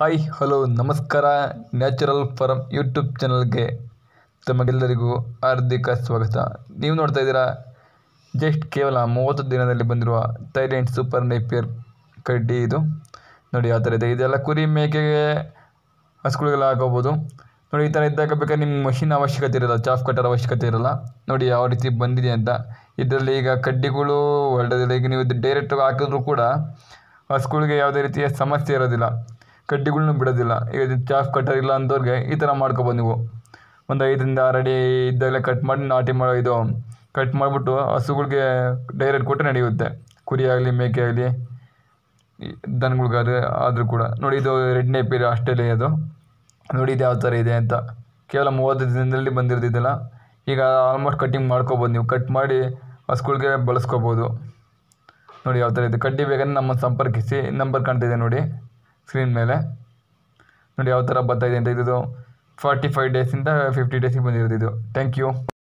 hi hello ನಮಸ್ಕಾರ natural farm YouTube ಚಾನಲ್ಗೆ ತಮಗೆಲ್ಲರಿಗೂ ಹಾರ್ದಿಕ ಸ್ವಾಗತ ನೀವು ನೋಡ್ತಾ ಇದ್ದೀರಾ ಜಸ್ಟ್ ಕೇವಲ ಮೂವತ್ತು ದಿನದಲ್ಲಿ ಬಂದಿರುವ ಥೈಲ್ಯಾಂಡ್ ಸೂಪರ್ ನೈಪಿಯರ್ ಕಡ್ಡಿ ಇದು ನೋಡಿ ಯಾವ ಥರ ಇದೆ ಇದೆಲ್ಲ ಕುರಿ ಮೇಕೆಗೆ ಹಸುಗಳಿಗೆಲ್ಲ ಹಾಕೋಬೋದು ನೋಡಿ ಈ ಥರ ಇದ್ದಾಗ ಬೇಕಾದ್ರೆ ನಿಮ್ಗೆ ಮಷಿನ್ ಅವಶ್ಯಕತೆ ಇರಲ್ಲ ಚಾಫ್ ಕಟ್ಟರ್ ಅವಶ್ಯಕತೆ ಇರಲ್ಲ ನೋಡಿ ಯಾವ ರೀತಿ ಬಂದಿದೆ ಅಂತ ಇದರಲ್ಲಿ ಈಗ ಕಡ್ಡಿಗಳು ಒಳ್ಳೆಯದಿಲ್ಲ ಈಗ ನೀವು ಡೈರೆಕ್ಟಾಗಿ ಹಾಕಿದ್ರೂ ಕೂಡ ಹಸುಗಳಿಗೆ ಯಾವುದೇ ರೀತಿಯ ಸಮಸ್ಯೆ ಇರೋದಿಲ್ಲ ಕಡ್ಡಿಗಳ್ನೂ ಬಿಡೋದಿಲ್ಲ ಈಗ ಚಾಫ್ ಕಟ್ಟರ್ ಇಲ್ಲ ಅಂದೋರಿಗೆ ಈ ಥರ ಮಾಡ್ಕೊಬೋದು ನೀವು ಒಂದು ಐದರಿಂದ ಆರು ಅಡಿ ಇದ್ದಾಗಲೇ ಕಟ್ ಮಾಡಿ ನಾಟಿ ಮಾಡೋ ಇದು ಕಟ್ ಮಾಡಿಬಿಟ್ಟು ಹಸುಗಳಿಗೆ ಡೈರೆಕ್ಟ್ ಕೊಟ್ಟರೆ ನಡೆಯುತ್ತೆ ಕುರಿ ಆಗಲಿ ಮೇಕೆ ಆಗಲಿ ದನಗಳಿಗಾದ್ರೆ ಆದರೂ ಕೂಡ ನೋಡಿ ಇದು ರೆಡ್ ಪೀರಿ ಅಷ್ಟೇ ಅದು ನೋಡಿ ಇದು ಯಾವ ಥರ ಇದೆ ಅಂತ ಕೇವಲ ಮೂವತ್ತು ದಿನದಲ್ಲಿ ಬಂದಿರ್ತಿದ್ದಲ್ಲ ಈಗ ಆಲ್ಮೋಸ್ಟ್ ಕಟ್ಟಿಂಗ್ ಮಾಡ್ಕೋಬೋದು ನೀವು ಕಟ್ ಮಾಡಿ ಹಸುಗಳಿಗೆ ಬಳಸ್ಕೋಬೋದು ನೋಡಿ ಯಾವ ಥರ ಇದೆ ಕಡ್ಡಿ ಬೇಗನೆ ನಮ್ಮ ಸಂಪರ್ಕಿಸಿ ನಂಬರ್ ಕಾಣ್ತಿದೆ ನೋಡಿ ಸ್ಕ್ರೀನ್ ಮೇಲೆ ನೋಡಿ ಯಾವ ಥರ ಬರ್ತಾಯಿದೆ ಅಂತ ಇದು ಫಾರ್ಟಿ ಫೈವ್ ಡೇಸಿಂದ ಫಿಫ್ಟಿ ಡೇಸಿಗೆ ಬಂದಿರೋದು ಇದು ಥ್ಯಾಂಕ್ ಯು